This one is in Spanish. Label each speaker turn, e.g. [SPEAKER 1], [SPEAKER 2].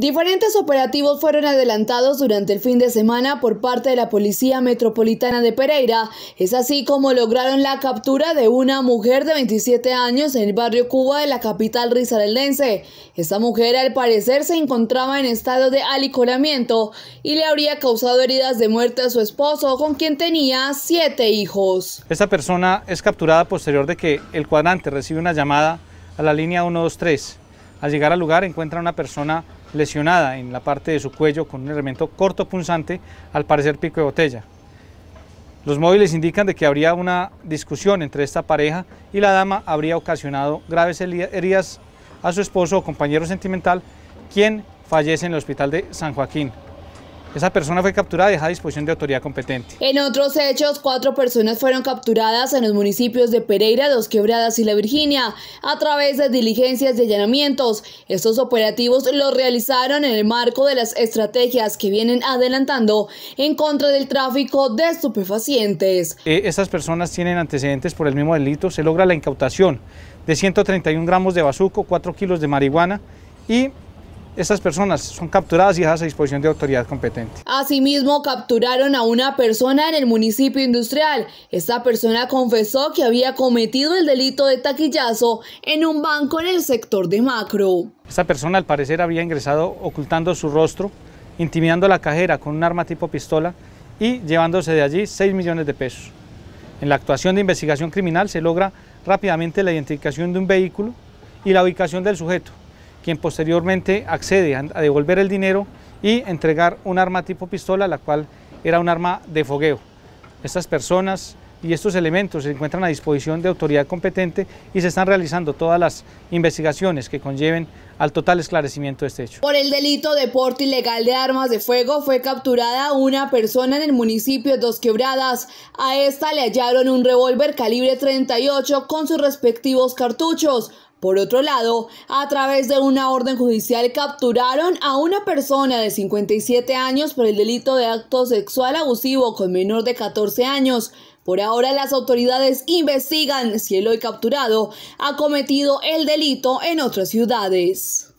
[SPEAKER 1] Diferentes operativos fueron adelantados durante el fin de semana por parte de la Policía Metropolitana de Pereira. Es así como lograron la captura de una mujer de 27 años en el barrio Cuba de la capital risaraldense. Esta mujer al parecer se encontraba en estado de alicoramiento y le habría causado heridas de muerte a su esposo con quien tenía siete hijos.
[SPEAKER 2] Esta persona es capturada posterior de que el cuadrante recibe una llamada a la línea 123. Al llegar al lugar encuentra a una persona lesionada en la parte de su cuello con un elemento corto punzante, al parecer pico de botella. Los móviles indican de que habría una discusión entre esta pareja y la dama habría ocasionado graves heridas a su esposo o compañero sentimental, quien fallece en el hospital de San Joaquín. Esa persona fue capturada y dejada a disposición de autoridad competente.
[SPEAKER 1] En otros hechos, cuatro personas fueron capturadas en los municipios de Pereira, Dos Quebradas y La Virginia a través de diligencias de allanamientos. Estos operativos los realizaron en el marco de las estrategias que vienen adelantando en contra del tráfico de estupefacientes.
[SPEAKER 2] Eh, estas personas tienen antecedentes por el mismo delito. Se logra la incautación de 131 gramos de bazuco, 4 kilos de marihuana y estas personas son capturadas y dejadas a disposición de autoridad competente.
[SPEAKER 1] Asimismo, capturaron a una persona en el municipio industrial. Esta persona confesó que había cometido el delito de taquillazo en un banco en el sector de Macro.
[SPEAKER 2] Esta persona al parecer había ingresado ocultando su rostro, intimidando a la cajera con un arma tipo pistola y llevándose de allí 6 millones de pesos. En la actuación de investigación criminal se logra rápidamente la identificación de un vehículo y la ubicación del sujeto, quien posteriormente accede a devolver el dinero y entregar un arma tipo pistola, la cual era un arma de fogueo. Estas personas y estos elementos se encuentran a disposición de autoridad competente y se están realizando todas las investigaciones que conlleven al total esclarecimiento de este hecho. Por
[SPEAKER 1] el delito de porte ilegal de armas de fuego fue capturada una persona en el municipio de Dos Quebradas. A esta le hallaron un revólver calibre 38 con sus respectivos cartuchos, por otro lado, a través de una orden judicial capturaron a una persona de 57 años por el delito de acto sexual abusivo con menor de 14 años. Por ahora las autoridades investigan si el hoy capturado ha cometido el delito en otras ciudades.